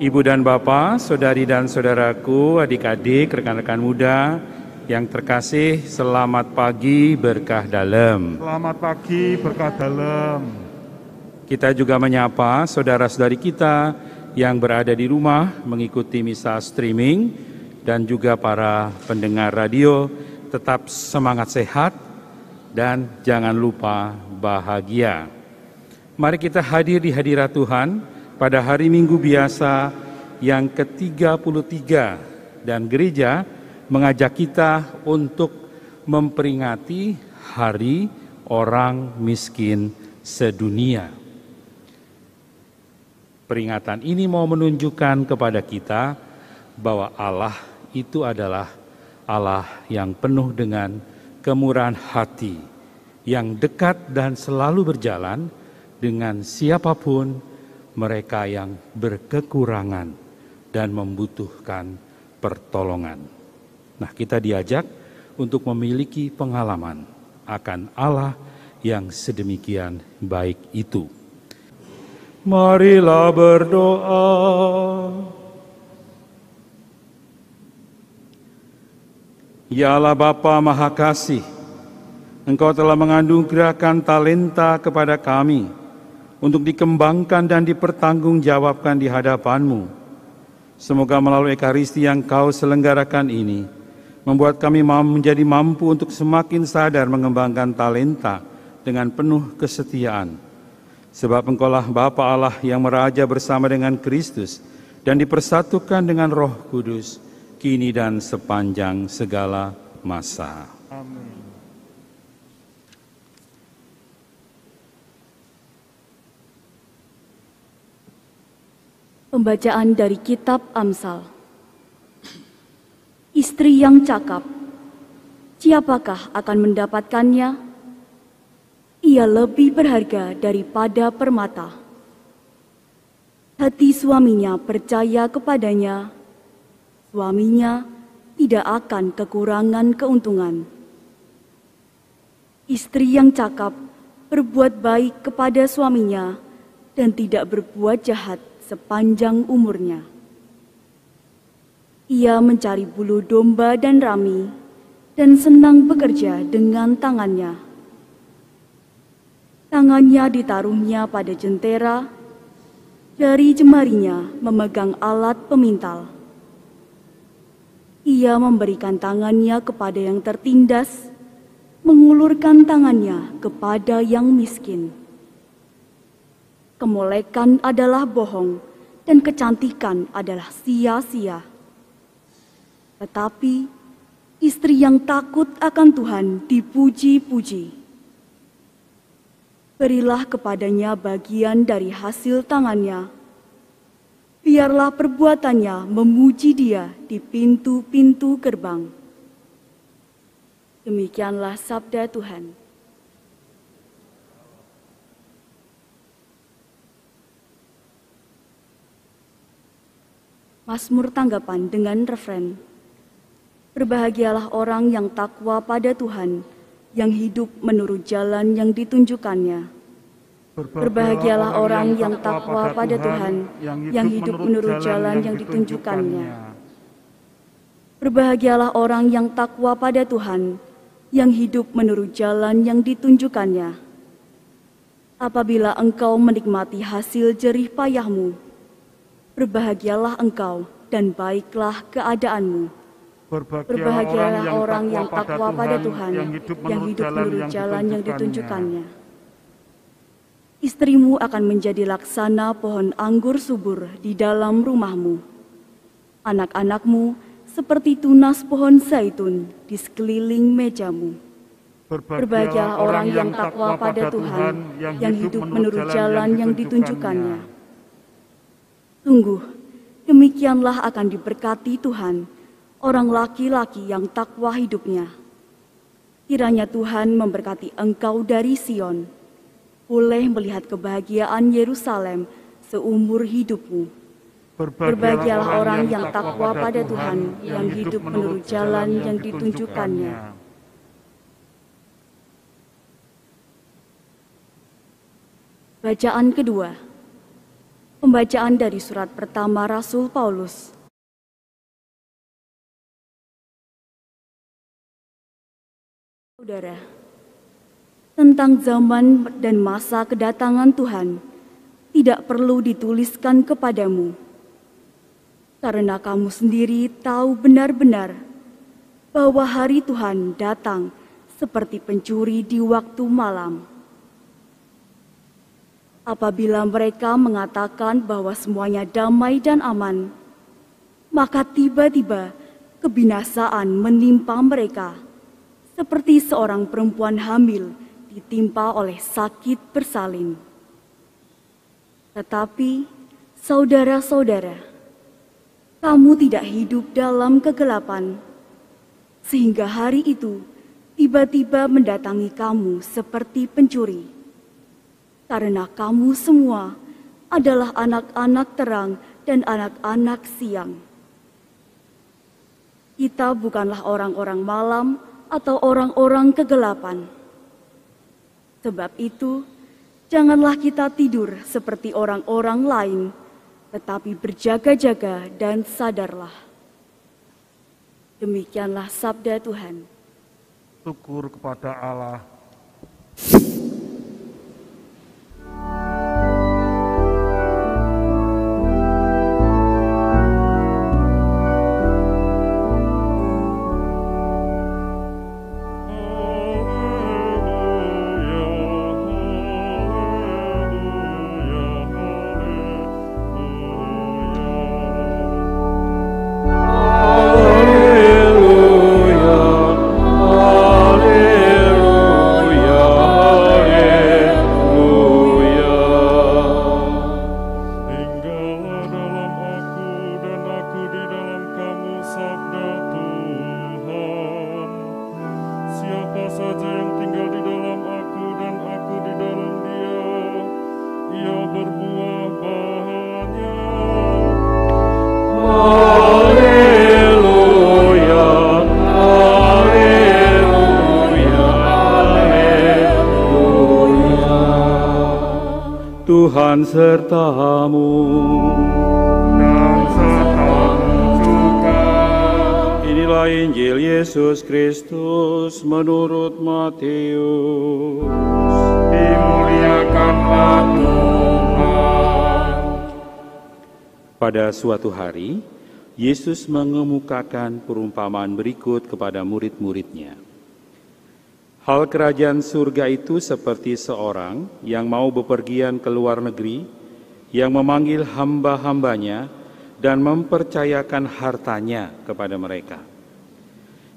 Ibu dan Bapak, saudari dan saudaraku, adik-adik, rekan-rekan muda, yang terkasih, selamat pagi berkah dalam. Selamat pagi berkah dalam. Kita juga menyapa saudara-saudari kita yang berada di rumah mengikuti misa streaming dan juga para pendengar radio tetap semangat sehat dan jangan lupa bahagia. Mari kita hadir di hadirat Tuhan pada hari Minggu biasa yang ke-33 dan gereja mengajak kita untuk memperingati hari orang miskin sedunia. Peringatan ini mau menunjukkan kepada kita bahwa Allah itu adalah Allah yang penuh dengan kemurahan hati, yang dekat dan selalu berjalan dengan siapapun mereka yang berkekurangan dan membutuhkan pertolongan. Nah, kita diajak untuk memiliki pengalaman akan Allah yang sedemikian baik itu. Marilah berdoa. Ya Allah Bapa Maha Kasih, Engkau telah mengandung gerakan talenta kepada kami untuk dikembangkan dan dipertanggungjawabkan di hadapanmu, Semoga melalui Ekaristi yang Kau selenggarakan ini, membuat kami menjadi mampu untuk semakin sadar mengembangkan talenta dengan penuh kesetiaan. Sebab Engkaulah Bapa Allah yang meraja bersama dengan Kristus dan dipersatukan dengan Roh Kudus, kini dan sepanjang segala masa. Pembacaan dari Kitab Amsal Istri yang cakap, siapakah akan mendapatkannya? Ia lebih berharga daripada permata. Hati suaminya percaya kepadanya, suaminya tidak akan kekurangan keuntungan. Istri yang cakap berbuat baik kepada suaminya dan tidak berbuat jahat sepanjang umurnya. Ia mencari bulu domba dan rami dan senang bekerja dengan tangannya. Tangannya ditaruhnya pada jentera, dari jemarinya memegang alat pemintal. Ia memberikan tangannya kepada yang tertindas, mengulurkan tangannya kepada yang miskin kemolekan adalah bohong, dan kecantikan adalah sia-sia. Tetapi istri yang takut akan Tuhan dipuji-puji. Berilah kepadanya bagian dari hasil tangannya. Biarlah perbuatannya memuji dia di pintu-pintu gerbang. Demikianlah sabda Tuhan. Asmur tanggapan dengan refren. Berbahagialah orang yang takwa pada Tuhan, yang hidup menurut jalan yang ditunjukkannya. Berbahagialah orang yang takwa pada Tuhan, yang hidup menurut jalan yang ditunjukkannya. Berbahagialah orang yang takwa pada Tuhan, yang hidup menurut jalan yang ditunjukkannya. Apabila engkau menikmati hasil jerih payahmu, Berbahagialah engkau dan baiklah keadaanmu. Berbahagialah, Berbahagialah orang yang takwa pada Tuhan, yang hidup menurut jalan yang, jalan yang ditunjukkannya. Istrimu akan menjadi laksana pohon anggur subur di dalam rumahmu. Anak-anakmu seperti tunas pohon zaitun di sekeliling mejamu. Berbahagialah orang yang takwa pada Tuhan, yang hidup menurut jalan yang ditunjukkannya. Sungguh, demikianlah akan diberkati Tuhan, orang laki-laki yang takwa hidupnya. Kiranya Tuhan memberkati engkau dari Sion, boleh melihat kebahagiaan Yerusalem seumur hidupmu. Berbahagialah, orang yang takwa pada Tuhan, yang hidup menurut jalan yang ditunjukkannya. Bacaan kedua. Pembacaan dari surat pertama Rasul Paulus. Saudara, tentang zaman dan masa kedatangan Tuhan tidak perlu dituliskan kepadamu, karena kamu sendiri tahu benar-benar bahwa hari Tuhan datang seperti pencuri di waktu malam. Apabila mereka mengatakan bahwa semuanya damai dan aman, maka tiba-tiba kebinasaan menimpa mereka, seperti seorang perempuan hamil ditimpa oleh sakit bersalin. Tetapi, saudara-saudara, kamu tidak hidup dalam kegelapan, sehingga hari itu tiba-tiba mendatangi kamu seperti pencuri karena kamu semua adalah anak-anak terang dan anak-anak siang. Kita bukanlah orang-orang malam atau orang-orang kegelapan. Sebab itu, janganlah kita tidur seperti orang-orang lain, tetapi berjaga-jaga dan sadarlah. Demikianlah sabda Tuhan. Syukur kepada Allah siapa saja yang tinggal di dalam aku dan aku di dalam dia, ia berbuah banyak. Haleluya, haleluya, haleluya. Tuhan sertamu. Injil Yesus Kristus menurut Matius. Dimuliakanlah Tuhan. Pada suatu hari, Yesus mengemukakan perumpamaan berikut kepada murid-muridnya. Hal kerajaan surga itu seperti seorang yang mau bepergian ke luar negeri, yang memanggil hamba-hambanya dan mempercayakan hartanya kepada mereka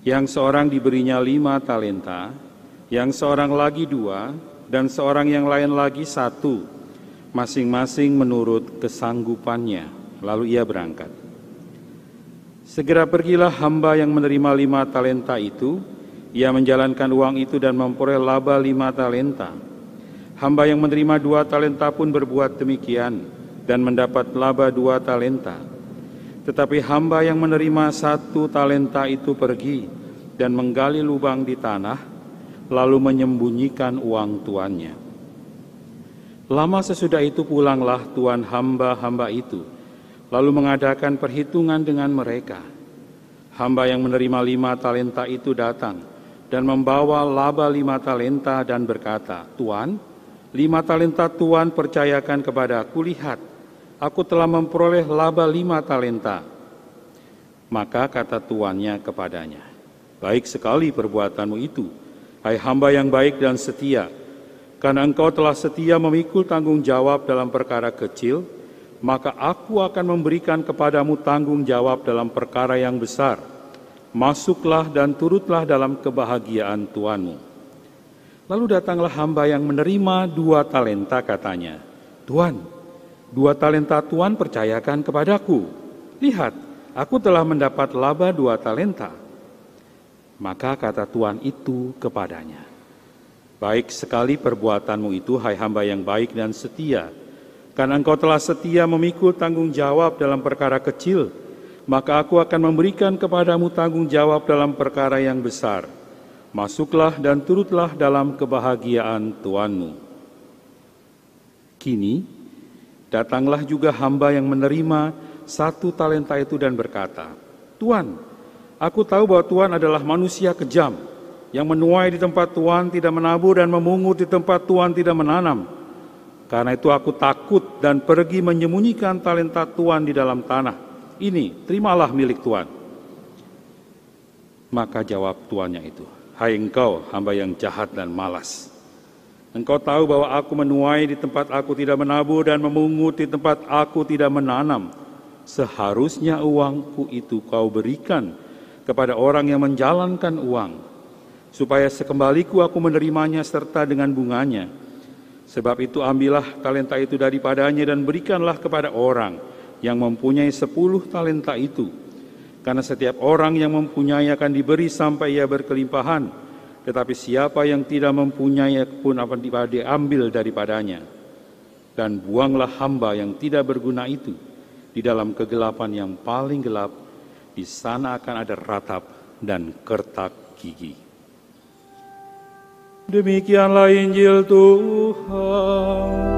yang seorang diberinya lima talenta, yang seorang lagi dua, dan seorang yang lain lagi satu, masing-masing menurut kesanggupannya. Lalu ia berangkat. Segera pergilah hamba yang menerima lima talenta itu. Ia menjalankan uang itu dan memperoleh laba lima talenta. Hamba yang menerima dua talenta pun berbuat demikian dan mendapat laba dua talenta. Tetapi hamba yang menerima satu talenta itu pergi dan menggali lubang di tanah, lalu menyembunyikan uang tuannya. Lama sesudah itu pulanglah tuan hamba-hamba itu, lalu mengadakan perhitungan dengan mereka. Hamba yang menerima lima talenta itu datang dan membawa laba lima talenta dan berkata, Tuan, lima talenta Tuan percayakan kepada aku, lihat, aku telah memperoleh laba lima talenta. Maka kata tuannya kepadanya, Baik sekali perbuatanmu itu, hai hamba yang baik dan setia, karena engkau telah setia memikul tanggung jawab dalam perkara kecil, maka aku akan memberikan kepadamu tanggung jawab dalam perkara yang besar. Masuklah dan turutlah dalam kebahagiaan Tuanmu. Lalu datanglah hamba yang menerima dua talenta katanya, Tuan, Dua talenta tuan percayakan kepadaku. Lihat, aku telah mendapat laba dua talenta. Maka kata tuan itu kepadanya, Baik sekali perbuatanmu itu, hai hamba yang baik dan setia. Karena engkau telah setia memikul tanggung jawab dalam perkara kecil, maka aku akan memberikan kepadamu tanggung jawab dalam perkara yang besar. Masuklah dan turutlah dalam kebahagiaan Tuanmu. Kini, Datanglah juga hamba yang menerima satu talenta itu dan berkata, Tuan, aku tahu bahwa Tuhan adalah manusia kejam, yang menuai di tempat Tuhan tidak menabur dan memungut di tempat Tuhan tidak menanam. Karena itu aku takut dan pergi menyembunyikan talenta Tuhan di dalam tanah. Ini, terimalah milik Tuhan. Maka jawab tuannya itu, Hai engkau hamba yang jahat dan malas Engkau tahu bahwa aku menuai di tempat aku tidak menabur dan memungut di tempat aku tidak menanam. Seharusnya uangku itu kau berikan kepada orang yang menjalankan uang, supaya sekembaliku aku menerimanya serta dengan bunganya. Sebab itu ambillah talenta itu daripadanya dan berikanlah kepada orang yang mempunyai sepuluh talenta itu. Karena setiap orang yang mempunyai akan diberi sampai ia berkelimpahan.' Tetapi siapa yang tidak mempunyai pun apa diambil daripadanya. Dan buanglah hamba yang tidak berguna itu di dalam kegelapan yang paling gelap. Di sana akan ada ratap dan kertak gigi. Demikianlah Injil Tuhan.